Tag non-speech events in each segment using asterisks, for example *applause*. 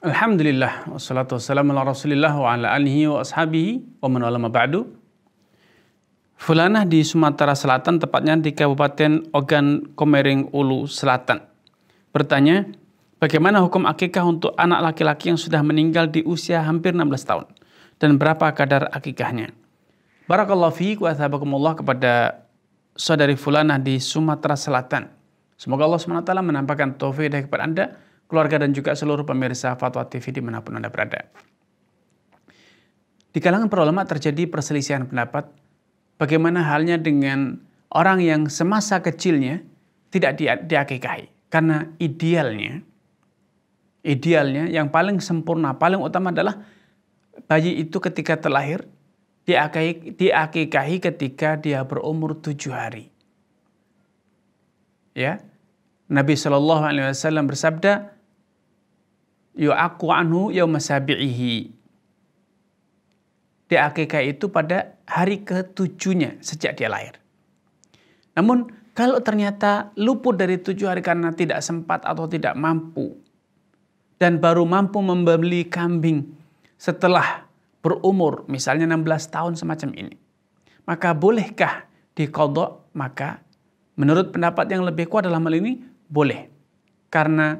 Alhamdulillah wassalatu wassalamu ala Rasulillah wa ala alihi wa ashabihi wa man wala ba'du. Fulanah di Sumatera Selatan tepatnya di Kabupaten Ogan Komering Ulu Selatan. Bertanya, bagaimana hukum akikah untuk anak laki-laki yang sudah meninggal di usia hampir 16 tahun dan berapa kadar akikahnya? Barakallahu fiik wa thabakumullah kepada saudari Fulanah di Sumatera Selatan. Semoga Allah SWT menampakkan taufik kepada Anda keluarga dan juga seluruh pemirsa Fatwa TV dimanapun Anda berada. Di kalangan para ulama terjadi perselisihan pendapat bagaimana halnya dengan orang yang semasa kecilnya tidak di diakikahi. Karena idealnya, idealnya yang paling sempurna, paling utama adalah bayi itu ketika terlahir diakikahi, diakikahi ketika dia berumur tujuh hari. Ya, Nabi Shallallahu Alaihi Wasallam bersabda, aku anhu yauma sabi'ihi. Dia itu pada hari ketujuhnya sejak dia lahir. Namun kalau ternyata luput dari tujuh hari karena tidak sempat atau tidak mampu dan baru mampu membeli kambing setelah berumur misalnya 16 tahun semacam ini. Maka bolehkah dikodok? Maka menurut pendapat yang lebih kuat dalam hal ini boleh. Karena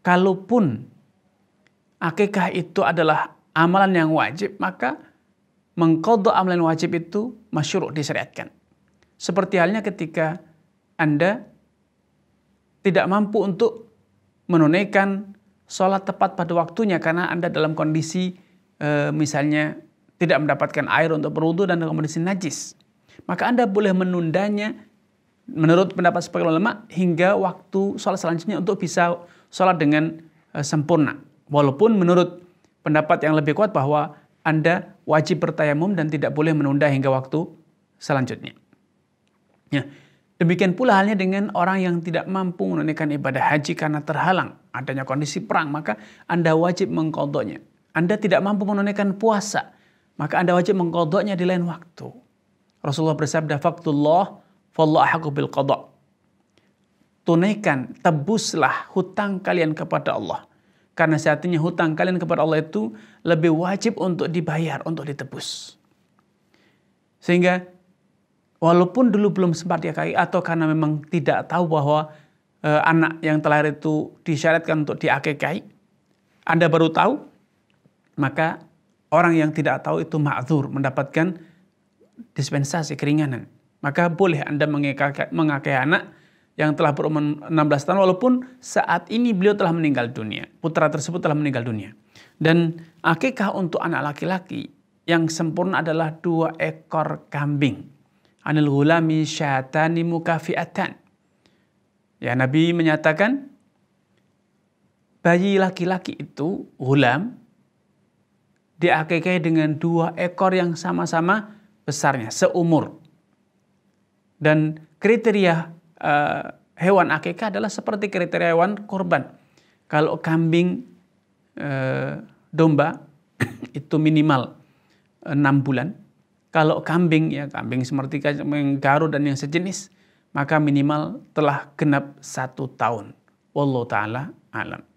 kalaupun akikah itu adalah amalan yang wajib, maka mengkodok amalan wajib itu masyuruh disyariatkan. Seperti halnya ketika Anda tidak mampu untuk menunaikan sholat tepat pada waktunya karena Anda dalam kondisi eh, misalnya tidak mendapatkan air untuk berwudu dan dalam kondisi najis. Maka Anda boleh menundanya menurut pendapat sebagian ulama hingga waktu sholat selanjutnya untuk bisa sholat dengan eh, sempurna. Walaupun menurut pendapat yang lebih kuat bahwa Anda wajib bertayamum dan tidak boleh menunda hingga waktu selanjutnya. Ya. Demikian pula halnya dengan orang yang tidak mampu menunaikan ibadah haji karena terhalang adanya kondisi perang, maka Anda wajib mengkodoknya. Anda tidak mampu menunaikan puasa, maka Anda wajib mengkodoknya di lain waktu. Rasulullah bersabda, Faktullah, Fallahu bil kodok. Tunaikan, tebuslah hutang kalian kepada Allah. Karena sehatinya hutang kalian kepada Allah itu lebih wajib untuk dibayar, untuk ditebus. Sehingga walaupun dulu belum sempat diakui atau karena memang tidak tahu bahwa e, anak yang telah itu disyaratkan untuk diakai, Anda baru tahu, maka orang yang tidak tahu itu ma'zur mendapatkan dispensasi keringanan. Maka boleh Anda mengakai anak yang telah berumur 16 tahun walaupun saat ini beliau telah meninggal dunia. Putra tersebut telah meninggal dunia. Dan akikah untuk anak laki-laki yang sempurna adalah dua ekor kambing. Anil gulami syatani mukafiatan. Ya Nabi menyatakan bayi laki-laki itu hulam diakikai dengan dua ekor yang sama-sama besarnya seumur. Dan kriteria uh, hewan akikah adalah seperti kriteria hewan korban. Kalau kambing uh, domba *coughs* itu minimal eh, enam bulan. Kalau kambing ya kambing seperti kambing garu dan yang sejenis maka minimal telah genap satu tahun. Wallahu taala alam.